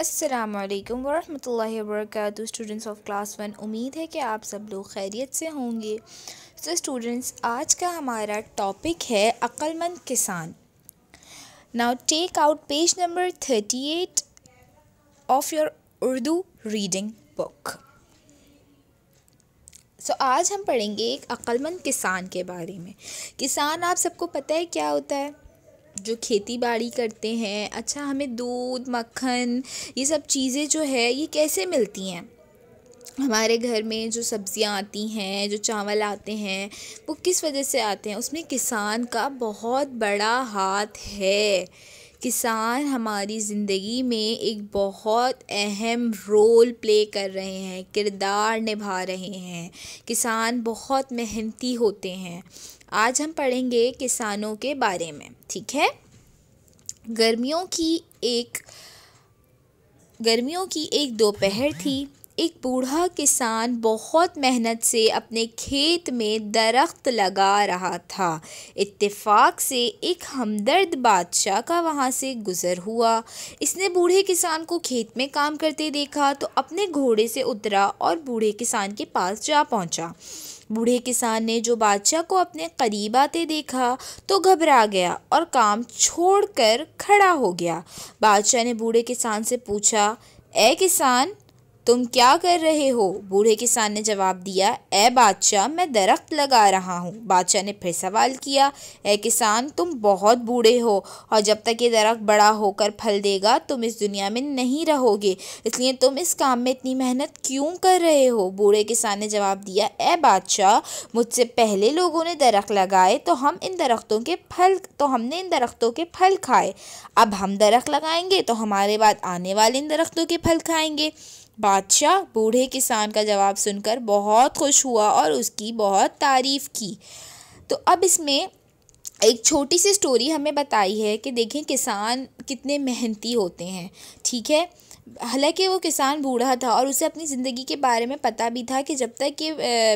अस्सलाम वालेकुम वरहमतुल्लाहि स्टूडेंट्स ऑफ क्लास वन उम्मीद है कि आप सब लोग खैरियत से होंगे तो स्टूडेंट्स आज का हमारा टॉपिक है अक्लमंद किसान now take out page number thirty eight of your Urdu reading book so आज हम पढ़ेंगे एक अक्लमंद किसान के बारे में किसान आप सबको पता है क्या होता है जो खेती बाड़ी करते हैं अच्छा हमें दूध मक्खन ये सब चीज़ें जो है ये कैसे मिलती हैं हमारे घर में जो सब्ज़ियाँ आती हैं जो चावल आते हैं वो किस वजह से आते हैं उसमें किसान का बहुत बड़ा हाथ है किसान हमारी ज़िंदगी में एक बहुत अहम रोल प्ले कर रहे हैं किरदार निभा रहे हैं किसान बहुत मेहनती होते हैं आज हम पढ़ेंगे किसानों के बारे में ठीक है गर्मियों की एक गर्मियों की एक दोपहर थी एक बूढ़ा किसान बहुत मेहनत से अपने खेत में दरख्त लगा रहा था इत्तेफाक से एक हमदर्द बादशाह का वहाँ से गुज़र हुआ इसने बूढ़े किसान को खेत में काम करते देखा तो अपने घोड़े से उतरा और बूढ़े किसान के पास जा पहुँचा बूढ़े किसान ने जो बादशाह को अपने करीब आते देखा तो घबरा गया और काम छोड़कर खड़ा हो गया बादशाह ने बूढ़े किसान से पूछा ए किसान तुम क्या कर रहे हो बूढ़े किसान ने जवाब दिया ए बादशाह मैं दरख्त लगा रहा हूँ बादशाह ने फिर सवाल किया ए किसान तुम बहुत बूढ़े हो और जब तक ये दरख्त बड़ा होकर फल देगा तुम इस दुनिया में नहीं रहोगे इसलिए तुम इस काम में इतनी मेहनत क्यों कर रहे हो बूढ़े किसान ने जवाब दिया ए बादशाह मुझसे पहले लोगों ने दरख्त लगाए तो हम इन दरख्तों के फल तो हमने इन दरख्तों के फल खाए अब हम दरख्त लगाएंगे तो हमारे बाद आने वाले इन दरख्तों के फल खाएंगे बादशाह बूढ़े किसान का जवाब सुनकर बहुत खुश हुआ और उसकी बहुत तारीफ़ की तो अब इसमें एक छोटी सी स्टोरी हमें बताई है कि देखें किसान कितने मेहनती होते हैं ठीक है हालांकि वो किसान बूढ़ा था और उसे अपनी ज़िंदगी के बारे में पता भी था कि जब तक कि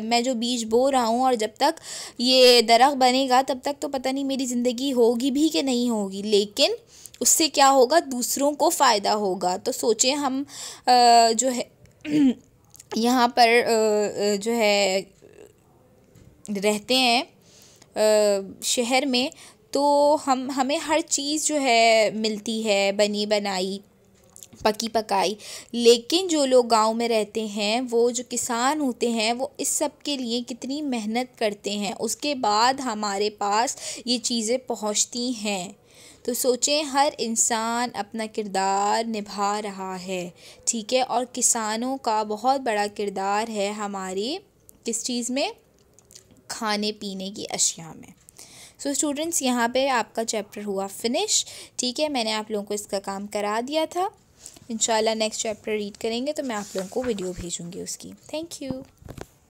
मैं जो बीज बो रहा हूँ और जब तक ये दरख्त बनेगा तब तक तो पता नहीं मेरी ज़िंदगी होगी भी कि नहीं होगी लेकिन उससे क्या होगा दूसरों को फ़ायदा होगा तो सोचें हम जो है यहाँ पर जो है रहते हैं शहर में तो हम हमें हर चीज़ जो है मिलती है बनी बनाई पकी पकाई लेकिन जो लोग गांव में रहते हैं वो जो किसान होते हैं वो इस सब के लिए कितनी मेहनत करते हैं उसके बाद हमारे पास ये चीज़ें पहुंचती हैं तो सोचें हर इंसान अपना किरदार निभा रहा है ठीक है और किसानों का बहुत बड़ा किरदार है हमारी किस चीज़ में खाने पीने की अशिया में सो स्टूडेंट्स यहाँ पे आपका चैप्टर हुआ फिनिश ठीक है मैंने आप लोगों को इसका काम करा दिया था इंशाल्लाह नेक्स्ट चैप्टर रीड करेंगे तो मैं आप लोगों को वीडियो भेजूँगी उसकी थैंक यू